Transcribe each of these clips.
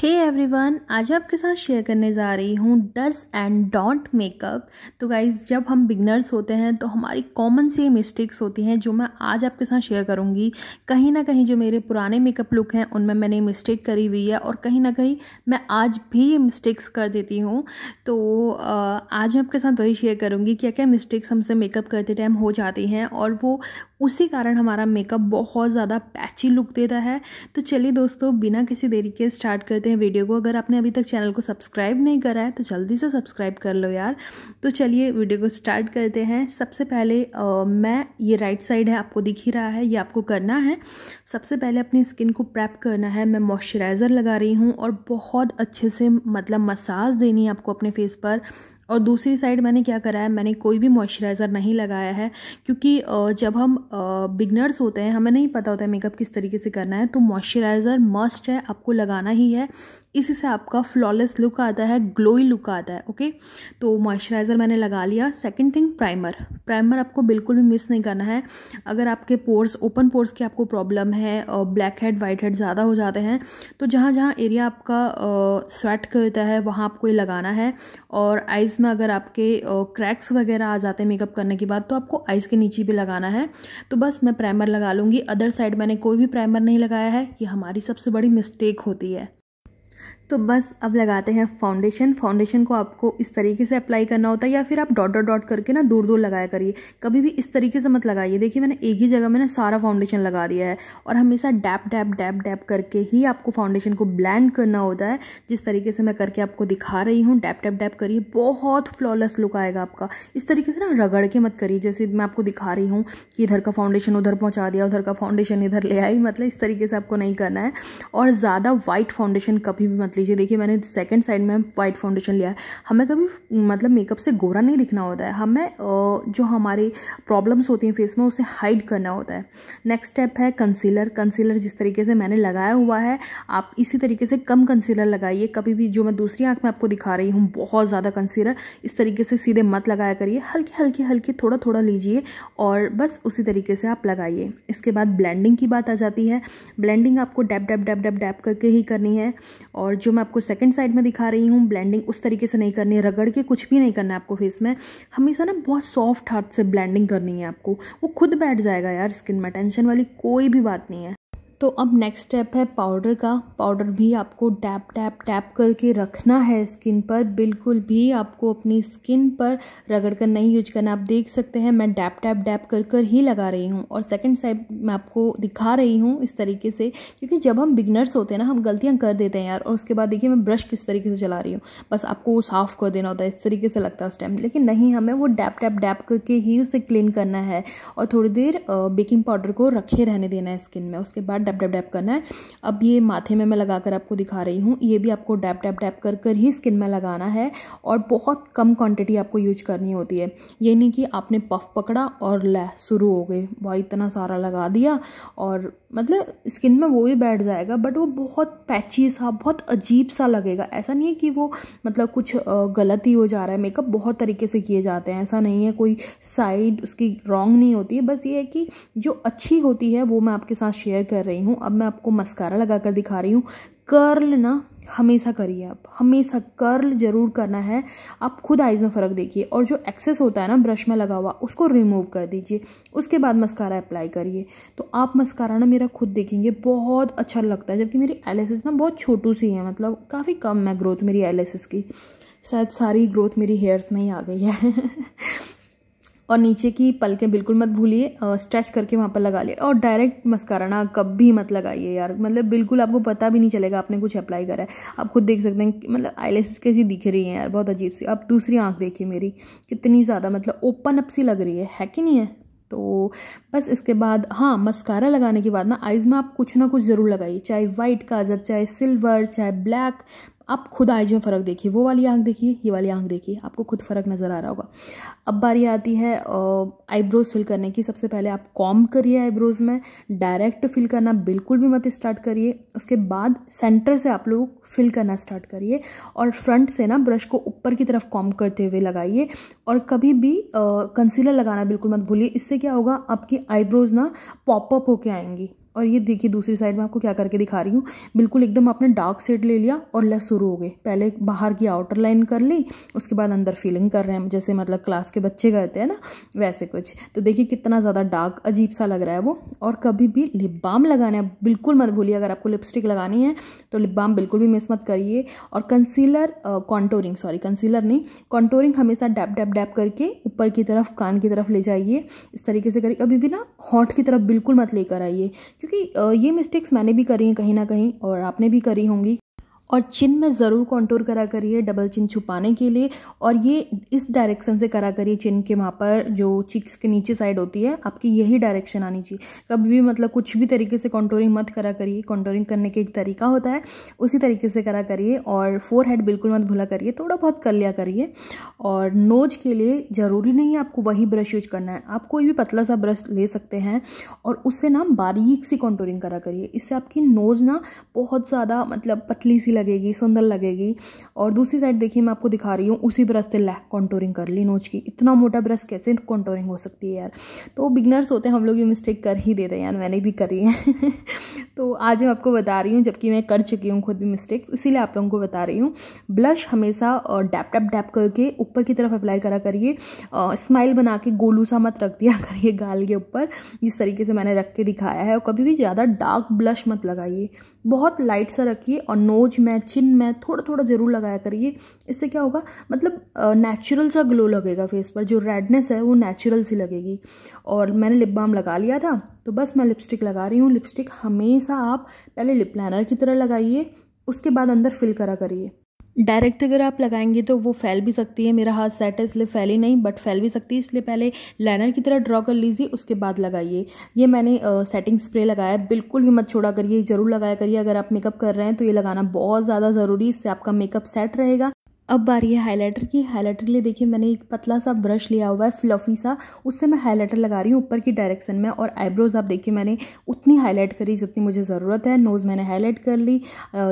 हे hey everyone आज आपके साथ शेयर करने जा रही हूँ डज एंड डॉट मेकअप तो गाइज जब हम बिगनर्स होते हैं तो हमारी कॉमन सी मिस्टेक्स होती हैं जो मैं आज आपके साथ शेयर करूँगी कहीं ना कहीं जो मेरे पुराने मेकअप लुक हैं उनमें मैंने मिस्टेक करी हुई है और कहीं ना कहीं मैं आज भी ये मिस्टेक्स कर देती हूँ तो आज मैं आपके साथ वही शेयर करूँगी क्या क्या मिस्टेक्स हमसे मेकअप करते टाइम हो जाती हैं और वो उसी कारण हमारा मेकअप बहुत ज़्यादा पैची लुक देता है तो चलिए दोस्तों बिना किसी देरी के स्टार्ट करते हैं वीडियो को अगर आपने अभी तक चैनल को सब्सक्राइब नहीं करा है तो जल्दी से सब्सक्राइब कर लो यार तो चलिए वीडियो को स्टार्ट करते हैं सबसे पहले आ, मैं ये राइट साइड है आपको दिख ही रहा है ये आपको करना है सबसे पहले अपनी स्किन को प्रैप करना है मैं मॉइस्चराइज़र लगा रही हूँ और बहुत अच्छे से मतलब मसाज देनी है आपको अपने फेस पर और दूसरी साइड मैंने क्या करा है मैंने कोई भी मॉइस्चराइज़र नहीं लगाया है क्योंकि जब हम बिगनर्स होते हैं हमें नहीं पता होता है मेकअप किस तरीके से करना है तो मॉइस्चराइज़र मस्ट है आपको लगाना ही है इसी से आपका फ्लॉलेस लुक आता है ग्लोई लुक आता है ओके तो मॉइस्चराइज़र मैंने लगा लिया सेकंड थिंग प्राइमर प्राइमर आपको बिल्कुल भी मिस नहीं करना है अगर आपके पोर्स ओपन पोर्स की आपको प्रॉब्लम है और ब्लैक हेड वाइट हेड ज़्यादा हो जाते हैं तो जहाँ जहाँ एरिया आपका स्वेट करता है वहाँ आपको ये लगाना है और आइज़ में अगर आपके क्रैक्स वगैरह आ जाते हैं मेकअप करने के बाद तो आपको आइज़ के नीचे भी लगाना है तो बस मैं प्राइमर लगा लूँगी अदर साइड मैंने कोई भी प्राइमर नहीं लगाया है ये हमारी सबसे बड़ी मिस्टेक होती है तो बस अब लगाते हैं फाउंडेशन फाउंडेशन को आपको इस तरीके से अप्लाई करना होता है या फिर आप डॉट डॉट डॉट करके ना दूर दूर लगाया करिए कभी भी इस तरीके से मत लगाइए देखिए मैंने एक ही जगह में ना सारा फाउंडेशन लगा दिया है और हमेशा डैप डैप डैप डैप करके ही आपको फाउंडेशन को ब्लैंड करना होता है जिस तरीके से मैं करके आपको दिखा रही हूँ डैप डैप डैप करिए बहुत फ्लॉलेस लुक आएगा आपका इस तरीके से ना रगड़ के मत करिए जैसे मैं आपको दिखा रही हूँ कि इधर का फाउंडेशन उधर पहुँचा दिया उधर का फाउंडेशन इधर ले आई मतलब इस तरीके से आपको नहीं करना है और ज़्यादा वाइट फाउंडेशन कभी भी मतलब लीजिए देखिए मैंने सेकंड साइड में वाइट फाउंडेशन लिया है हमें कभी मतलब मेकअप से गोरा नहीं दिखना होता है हमें जो हमारी प्रॉब्लम्स होती हैं फेस में उसे हाइड करना होता है नेक्स्ट स्टेप है कंसीलर कंसीलर जिस तरीके से मैंने लगाया हुआ है आप इसी तरीके से कम कंसीलर लगाइए कभी भी जो मैं दूसरी आँख में आपको दिखा रही हूँ बहुत ज़्यादा कंसीलर इस तरीके से सीधे मत लगाया करिए हल्के हल्के हल्के थोड़ा थोड़ा लीजिए और बस उसी तरीके से आप लगाइए इसके बाद ब्लेंडिंग की बात आ जाती है ब्लेंडिंग आपको dab dab dab dab dab करके ही करनी है और जो मैं आपको सेकंड साइड में दिखा रही हूँ ब्लेंडिंग उस तरीके से नहीं करनी है रगड़ के कुछ भी नहीं करना है आपको फेस में हमेशा ना बहुत सॉफ्ट हाथ से ब्लेंडिंग करनी है आपको वो खुद बैठ जाएगा यार स्किन में टेंशन वाली कोई भी बात नहीं है तो अब नेक्स्ट स्टेप है पाउडर का पाउडर भी आपको डैप डैप टैप करके रखना है स्किन पर बिल्कुल भी आपको अपनी स्किन पर रगड़ कर नहीं यूज करना आप देख सकते हैं मैं डैप टैप डैप कर कर ही लगा रही हूँ और सेकंड साइड मैं आपको दिखा रही हूँ इस तरीके से क्योंकि जब हम बिगनर्स होते हैं ना हम गलतियाँ कर देते हैं यार और उसके बाद देखिए मैं ब्रश किस तरीके से चला रही हूँ बस आपको वो साफ़ कर देना होता है इस तरीके से लगता है उस टाइम लेकिन नहीं हमें वो डैप टैप डैप करके ही उसे क्लीन करना है और थोड़ी देर बेकिंग पाउडर को रखे रहने देना है स्किन में उसके बाद डैप डैप डैप करना है अब ये माथे में मैं लगा कर आपको दिखा रही हूँ ये भी आपको डैप डैप डैप कर कर ही स्किन में लगाना है और बहुत कम क्वांटिटी आपको यूज करनी होती है ये नहीं कि आपने पफ पकड़ा और लह शुरू हो गए वह इतना सारा लगा दिया और मतलब स्किन में वो भी बैठ जाएगा बट वो बहुत पैची सा बहुत अजीब सा लगेगा ऐसा नहीं है कि वो मतलब कुछ गलत ही हो जा रहा है मेकअप बहुत तरीके से किए जाते हैं ऐसा नहीं है कोई साइड उसकी रॉन्ग नहीं होती है बस ये है कि जो अच्छी होती है वो मैं आपके साथ शेयर कर रही आई हूँ अब मैं आपको मस्कारा लगा कर दिखा रही हूँ कर्ल ना हमेशा करिए आप हमेशा कर्ल जरूर करना है आप खुद आइज़ में फ़र्क देखिए और जो एक्सेस होता है ना ब्रश में लगा हुआ उसको रिमूव कर दीजिए उसके बाद मस्कारा अप्लाई करिए तो आप मस्कारा ना मेरा खुद देखेंगे बहुत अच्छा लगता है जबकि मेरी एलिसिस ना बहुत छोटू सी है मतलब काफ़ी कम है ग्रोथ मेरी एलिसिस की शायद सारी ग्रोथ मेरी हेयर्स में ही आ गई है और नीचे की पलकें बिल्कुल मत भूलिए स्ट्रेच करके वहाँ पर लगा लिए और डायरेक्ट मस्कारा ना कब भी मत लगाइए यार मतलब बिल्कुल आपको पता भी नहीं चलेगा आपने कुछ अप्लाई करा है आप खुद देख सकते हैं मतलब आईलेस कैसी दिख रही हैं यार बहुत अजीब सी अब दूसरी आँख देखिए मेरी कितनी ज़्यादा मतलब ओपन अप सी लग रही है है कि नहीं है तो बस इसके बाद हाँ मस्कारा लगाने के बाद ना आइज़ में आप कुछ ना कुछ ज़रूर लगाइए चाहे वाइट काजल चाहे सिल्वर चाहे ब्लैक आप खुद आइज में फ़र्क देखिए वो वाली आँख देखिए ये वाली आँख देखिए आपको खुद फ़र्क नज़र आ रहा होगा अब बारी आती है आईब्रोज़ फिल करने की सबसे पहले आप कॉम करिए आईब्रोज़ में डायरेक्ट फिल करना बिल्कुल भी मत स्टार्ट करिए उसके बाद सेंटर से आप लोग फिल करना स्टार्ट करिए और फ्रंट से ना ब्रश को ऊपर की तरफ कॉम करते हुए लगाइए और कभी भी कंसीलर लगाना बिल्कुल मत भूलिए इससे क्या होगा आपकी आईब्रोज़ ना पॉपअप होके आएंगी और ये देखिए दूसरी साइड में आपको क्या करके दिखा रही हूँ बिल्कुल एकदम आपने डार्क सेट ले लिया और लेस शुरू हो गए पहले बाहर की आउटर लाइन कर ली उसके बाद अंदर फीलिंग कर रहे हैं जैसे मतलब क्लास के बच्चे करते हैं ना वैसे कुछ तो देखिए कितना ज़्यादा डार्क अजीब सा लग रहा है वो और कभी भी लिप बाम लगाने आप बिल्कुल मत भूलिए अगर आपको लिपस्टिक लगानी है तो लिप बाम बिल्कुल भी मिस मत करिए और कंसीलर कॉन्टोरिंग सॉरी कंसीलर नहीं कॉन्टोरिंग हमेशा डैप डैप डैप करके ऊपर की तरफ कान की तरफ ले जाइए इस तरीके से करिए कभी भी ना हॉट की तरफ बिल्कुल मत लेकर आइए क्योंकि ये मिस्टेक्स मैंने भी करी हैं कहीं ना कहीं और आपने भी करी होंगी और चिन में ज़रूर कॉन्टोर करा करिए डबल चिन छुपाने के लिए और ये इस डायरेक्शन से करा करिए चिन के वहाँ पर जो चिक्स के नीचे साइड होती है आपकी यही डायरेक्शन आनी चाहिए कभी भी मतलब कुछ भी तरीके से कॉन्टोरिंग मत करा करिए कॉन्टोरिंग करने के एक तरीका होता है उसी तरीके से करा करिए और फोर हेड बिल्कुल मत भुला करिए थोड़ा बहुत कर लिया करिए और नोज के लिए ज़रूरी नहीं है आपको वही ब्रश यूज करना है आप कोई भी पतला सा ब्रश ले सकते हैं और उससे ना बारीक सी कॉन्टोरिंग करा करिए इससे आपकी नोज ना बहुत ज़्यादा मतलब पतली सी लगेगी सुंदर लगेगी और दूसरी साइड देखिए मैं आपको दिखा रही हूँ उसी ब्रश से लह कॉन्टोरिंग कर ली नोच की इतना मोटा ब्रश कैसे कॉन्टोरिंग हो सकती है यार तो बिगनर्स होते हैं हम लोग ये मिस्टेक कर ही देते हैं यार मैंने भी करी है तो आज मैं आपको बता रही हूँ जबकि मैं कर चुकी हूँ खुद भी मिस्टेक्स इसीलिए आप लोगों को बता रही हूँ ब्लश हमेशा डैप डैप डैप करके ऊपर की तरफ अप्लाई करा करिए स्माइल बना के गोलू सा मत रख दिया करिए गाल के ऊपर जिस तरीके से मैंने रख के दिखाया है और कभी भी ज़्यादा डार्क ब्लश मत लगाइए बहुत लाइट सा रखिए और नोज में में चिन में थोड़ा थोड़ा ज़रूर लगाया करिए इससे क्या होगा मतलब नेचुरल सा ग्लो लगेगा फेस पर जो रेडनेस है वो नेचुरल सी लगेगी और मैंने लिप बाम लगा लिया था तो बस मैं लिपस्टिक लगा रही हूँ लिपस्टिक हमेशा आप पहले लिप लाइनर की तरह लगाइए उसके बाद अंदर फिल करा करिए डायरेक्ट अगर आप लगाएंगे तो वो फैल भी सकती है मेरा हाथ सेट है इसलिए फैली नहीं बट फैल भी सकती है इसलिए पहले लाइनर की तरह ड्रॉ कर लीजिए उसके बाद लगाइए ये मैंने सेटिंग स्प्रे लगाया बिल्कुल भी मत छोड़ा करिए ज़रूर लगाया करिए अगर आप मेकअप कर रहे हैं तो ये लगाना बहुत ज़्यादा ज़रूरी इससे आपका मेकअप सेट रहेगा अब बारी है हाइलाइटर की हाइलाइटर के लिए देखिए मैंने एक पतला सा ब्रश लिया हुआ है फ्लफ़ी सा उससे मैं हाइलाइटर लगा रही हूँ ऊपर की डायरेक्शन में और आईब्रोज़ आप देखिए मैंने उतनी हाईलाइट करी जितनी मुझे ज़रूरत है नोज़ मैंने हाईलाइट कर ली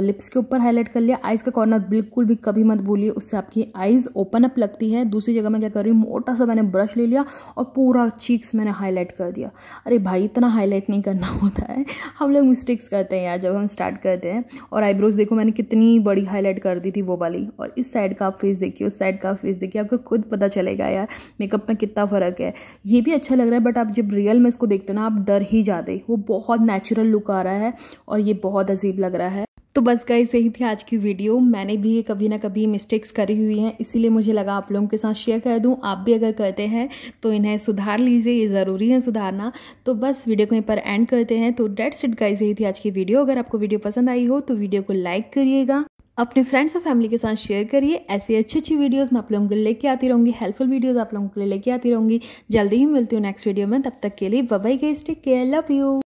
लिप्स के ऊपर हाईलाइट कर लिया आइज़ का कॉर्नर बिल्कुल भी कभी मत भूलिए उससे आपकी आइज़ ओपन अप लगती है दूसरी जगह मैं क्या कर रही हूँ मोटा सा मैंने ब्रश ले लिया और पूरा चीक्स मैंने हाईलाइट कर दिया अरे भाई इतना हाईलाइट नहीं करना होता है हम लोग मिस्टेक्स करते हैं यार जब हम स्टार्ट करते हैं और आईब्रोज़ देखो मैंने कितनी बड़ी हाईलाइट कर दी थी वो वाली और इस साइड साइड का आप फेस देखिए उस साइड का फेस देखिए आपको खुद पता चलेगा यार मेकअप में कितना फ़र्क है ये भी अच्छा लग रहा है बट आप जब रियल में इसको देखते हो ना आप डर ही जाते वो बहुत नेचुरल लुक आ रहा है और ये बहुत अजीब लग रहा है तो बस गाइस ही थी आज की वीडियो मैंने भी ये कभी ना कभी मिस्टेक्स करी हुई हैं इसीलिए मुझे लगा आप लोगों के साथ शेयर कर दूं आप भी अगर करते हैं तो इन्हें सुधार लीजिए ये ज़रूरी है सुधारना तो बस वीडियो को यहीं पर एंड करते हैं तो डेट्स इट गाइस ही थी आज की वीडियो अगर आपको वीडियो पसंद आई हो तो वीडियो को लाइक करिएगा अपने फ्रेंड्स और फैमिली के साथ शेयर करिए ऐसी अच्छी अच्छी वीडियोस मैं आप लोगों के लिए लेके आती रहूँगी हेल्पफुल वीडियोस आप लोगों के लिए लेके आती रहूँगी जल्दी ही मिलती हूँ नेक्स्ट वीडियो में तब तक के लिए bye guys take care love you